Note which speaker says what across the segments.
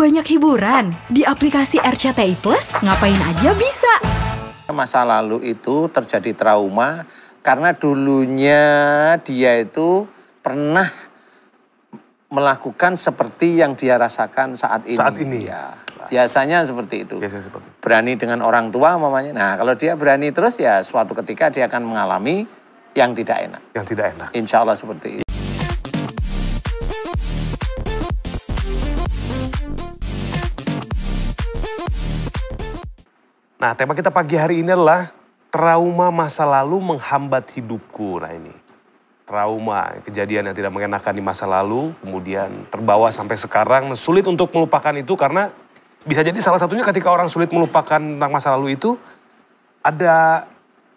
Speaker 1: banyak hiburan. Di aplikasi RCTI Plus, ngapain aja bisa.
Speaker 2: Masa lalu itu terjadi trauma karena dulunya dia itu pernah melakukan seperti yang dia rasakan saat ini. Saat ini. Ya, biasanya seperti itu. Biasanya seperti itu. Berani dengan orang tua mamanya. Nah, kalau dia berani terus ya suatu ketika dia akan mengalami yang tidak enak. Yang tidak enak. Insya
Speaker 3: Allah seperti itu. Nah, tema kita pagi hari ini adalah trauma masa lalu menghambat hidupku. Nah, ini trauma, kejadian yang tidak mengenakan di masa lalu, kemudian terbawa sampai sekarang, sulit untuk melupakan itu karena bisa jadi salah satunya ketika orang sulit melupakan tentang masa lalu itu ada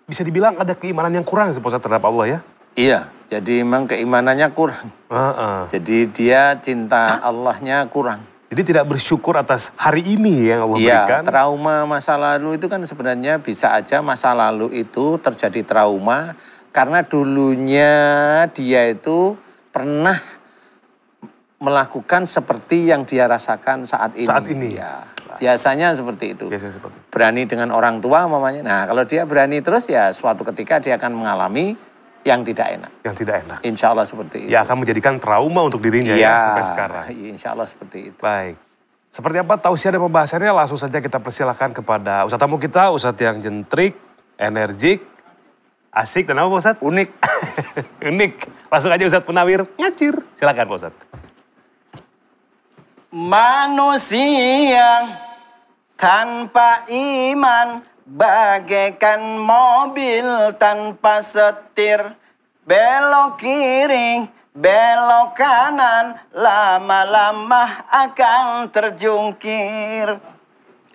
Speaker 3: bisa dibilang ada keimanan yang kurang sepuasa terhadap Allah ya. Iya, jadi
Speaker 2: memang keimanannya kurang. Uh -uh. Jadi dia cinta Allahnya kurang.
Speaker 3: Jadi tidak bersyukur atas hari ini yang Allah ya, berikan.
Speaker 2: trauma masa lalu itu kan sebenarnya bisa aja masa lalu itu terjadi trauma karena dulunya dia itu pernah melakukan seperti yang dia rasakan saat ini. Saat ini. Ya. Biasanya seperti itu. Biasanya seperti. Berani dengan orang tua mamanya. Nah, kalau dia berani terus ya suatu ketika dia akan mengalami yang tidak enak. Yang tidak enak. Insya Allah seperti ya, itu. Ya
Speaker 3: akan menjadikan trauma untuk dirinya ya, ya sampai sekarang. Iya, insya Allah seperti itu. Baik. Seperti apa tausiah dan pembahasannya langsung saja kita persilahkan kepada Ustaz tamu kita, Ustaz yang jentrik, energik, asik dan apa Pak Ustaz? Unik. Unik. Langsung aja Ustaz Penawir ngacir. Silakan Pak Ustaz.
Speaker 1: Manusia tanpa iman bagaikan mobil tanpa setir. Belok kiri, belok kanan, lama-lama akan terjungkir.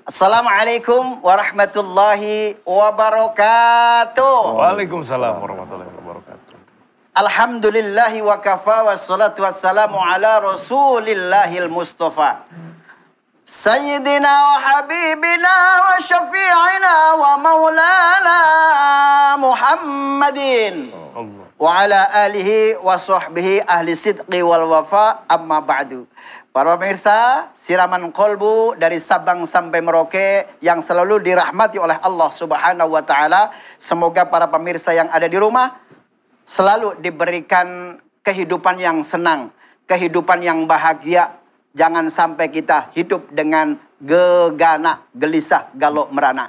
Speaker 1: Assalamualaikum warahmatullahi wabarakatuh. Waalaikumsalam warahmatullahi wabarakatuh. Alhamdulillahi wa kafa wassalatu wassalamu ala rasulillahil mustafa. سيدنا وحبيبنا وشفيعنا ومولانا محمد وعلى آله وصحبه أهل sidqi والوفاء أما بعد Para pemirsa, siraman kolbu dari Sabang sampai Merauke yang selalu dirahmati oleh Allah Subhanahu wa taala. Semoga para pemirsa yang ada di rumah selalu diberikan kehidupan yang senang, kehidupan yang bahagia, Jangan sampai kita hidup dengan gegana, gelisah, galok, merana.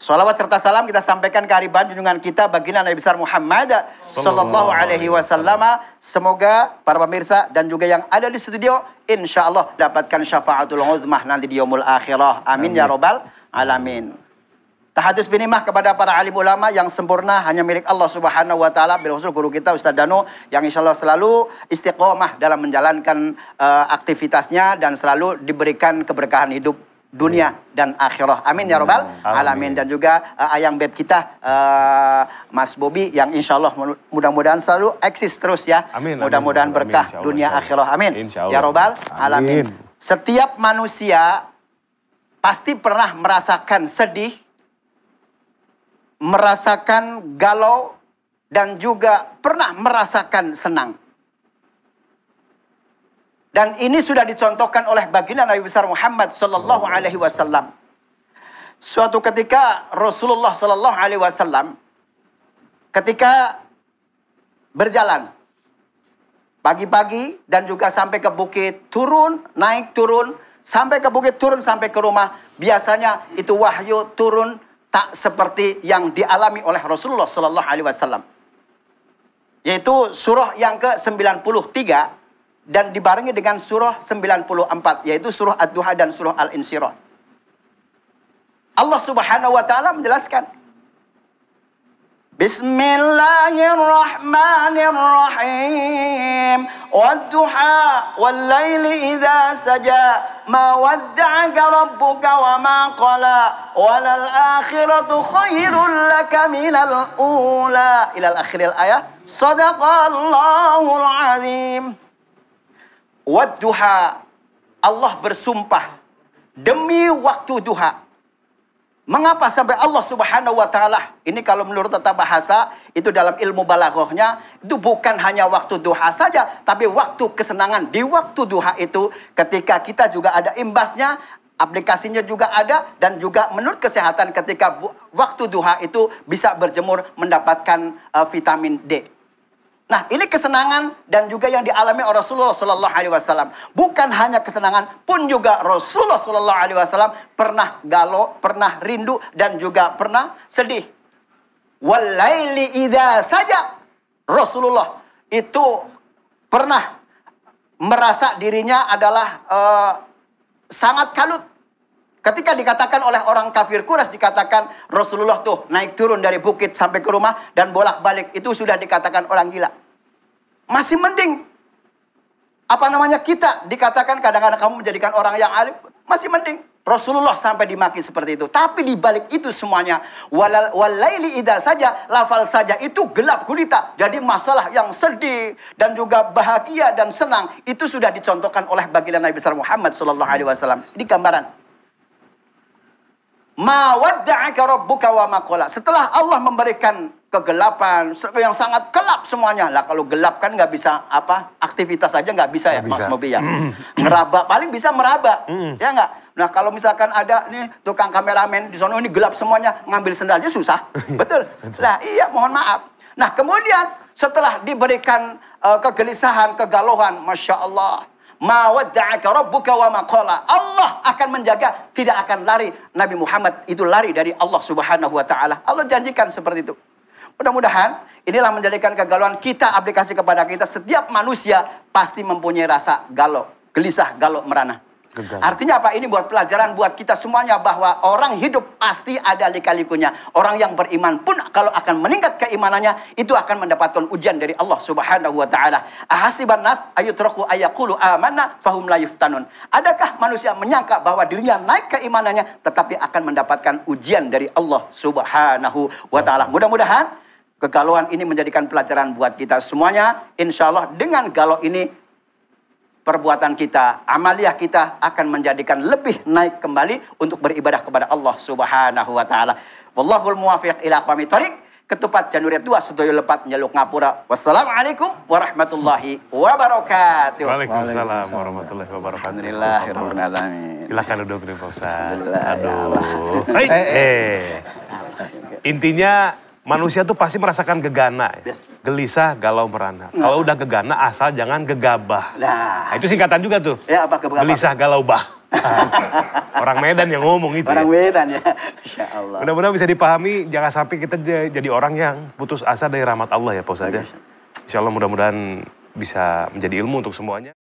Speaker 1: Salawat serta salam kita sampaikan ke hariban junjungan kita baginda Nabi besar Muhammad sallallahu alaihi wasallam. Semoga para pemirsa dan juga yang ada di studio insyaallah dapatkan syafaatul uzmah nanti di yaumul akhirah. Amin, ya Amin. ya robbal alamin. Tahadus binimah kepada para alim ulama yang sempurna hanya milik Allah Subhanahu wa taala Bila khusus guru kita Ustaz Danu yang insya Allah selalu istiqomah dalam menjalankan uh, aktivitasnya dan selalu diberikan keberkahan hidup dunia dan akhirah. Amin ya robbal alamin dan juga uh, ayang beb kita uh, Mas Bobi yang insya Allah mudah-mudahan selalu eksis terus ya. Amin. Mudah-mudahan berkah amin, dunia akhirah. Amin. Ya robbal alamin. Setiap manusia pasti pernah merasakan sedih, merasakan galau dan juga pernah merasakan senang. Dan ini sudah dicontohkan oleh baginda Nabi besar Muhammad sallallahu alaihi wasallam. Suatu ketika Rasulullah sallallahu alaihi wasallam ketika berjalan pagi-pagi dan juga sampai ke bukit, turun, naik turun, sampai ke bukit turun sampai ke rumah. Biasanya itu wahyu turun tak seperti yang dialami oleh Rasulullah Sallallahu Alaihi Wasallam. Yaitu surah yang ke-93 dan dibarengi dengan surah 94 yaitu surah Ad-Duha dan surah Al-Insyirah. Allah Subhanahu wa taala menjelaskan Bismillahirrahmanirrahim. Wad-duha wal-laili idza saja ما ودعك ربك وما قلى وللآخرة خير لك من الأولى إلى الآخر الآية صدق الله العظيم Wadduha Allah bersumpah demi waktu duha Mengapa sampai Allah Subhanahu wa taala ini kalau menurut tata bahasa itu dalam ilmu balaghahnya itu bukan hanya waktu duha saja tapi waktu kesenangan di waktu duha itu ketika kita juga ada imbasnya aplikasinya juga ada dan juga menurut kesehatan ketika waktu duha itu bisa berjemur mendapatkan eh, vitamin D. Nah, ini kesenangan dan juga yang dialami oleh Rasulullah Shallallahu Alaihi Wasallam. Bukan hanya kesenangan, pun juga Rasulullah Shallallahu Alaihi Wasallam pernah galau, pernah rindu, dan juga pernah sedih. Walaili ida saja Rasulullah itu pernah merasa dirinya adalah uh, sangat kalut. Ketika dikatakan oleh orang kafir kuras dikatakan Rasulullah tuh naik turun dari bukit sampai ke rumah dan bolak-balik itu sudah dikatakan orang gila. Masih mending apa namanya kita dikatakan kadang-kadang kamu menjadikan orang yang alim masih mending Rasulullah sampai dimaki seperti itu. Tapi di balik itu semuanya walaili ida saja lafal saja itu gelap gulita. Jadi masalah yang sedih dan juga bahagia dan senang itu sudah dicontohkan oleh baginda Nabi besar Muhammad Shallallahu alaihi wasallam. Ini gambaran Ma rabbuka wa wamacola. Setelah Allah memberikan kegelapan yang sangat gelap semuanya lah kalau gelap kan nggak bisa apa aktivitas aja nggak bisa ya bisa. Mas Mobi ya meraba mm. paling bisa meraba mm. ya enggak? nah kalau misalkan ada nih tukang kameramen di sana ini gelap semuanya ngambil sendalnya susah betul lah iya mohon maaf nah kemudian setelah diberikan uh, kegelisahan kegalauan masya Allah Allah akan menjaga, tidak akan lari. Nabi Muhammad itu lari dari Allah subhanahu wa ta'ala. Allah janjikan seperti itu. Mudah-mudahan inilah menjadikan kegalauan kita aplikasi kepada kita. Setiap manusia pasti mempunyai rasa galau, gelisah, galau, merana. Gagal. Artinya apa? Ini buat pelajaran buat kita semuanya bahwa orang hidup pasti ada lika-likunya. Orang yang beriman pun kalau akan meningkat keimanannya itu akan mendapatkan ujian dari Allah Subhanahu wa taala. Ahasiban nas ayutraku ayaqulu amanna fahum la yuftanun. Adakah manusia menyangka bahwa dirinya naik keimanannya tetapi akan mendapatkan ujian dari Allah Subhanahu wa taala. Mudah-mudahan kegalauan ini menjadikan pelajaran buat kita semuanya. Insya Allah dengan galau ini perbuatan kita, amaliah kita akan menjadikan lebih naik kembali untuk beribadah kepada Allah Subhanahu wa taala. Wallahul muwafiq ila aqwamit thariq. Ketupat Januari 2 sedoyo lepat nyeluk Ngapura. Wassalamualaikum warahmatullahi wabarakatuh. Waalaikumsalam warahmatullahi wabarakatuh. Alhamdulillah rabbil alamin. Silakan duduk di Pak Ustaz. Ya Aduh. Ya
Speaker 3: Intinya Manusia tuh pasti merasakan gegana, ya? yes. gelisah, galau, merana. Nah. Kalau udah gegana, asal jangan gegabah. Nah. nah itu singkatan juga tuh. Ya, apa, apa, Gelisah, galau, bah. Orang Medan yang ngomong itu. Orang ya.
Speaker 1: Medan ya. Insya Allah.
Speaker 3: Mudah-mudahan bisa dipahami, jangan sampai kita jadi orang yang putus asa dari rahmat Allah ya Pak Ustadz. Ya. Insya Allah mudah-mudahan bisa menjadi ilmu untuk semuanya.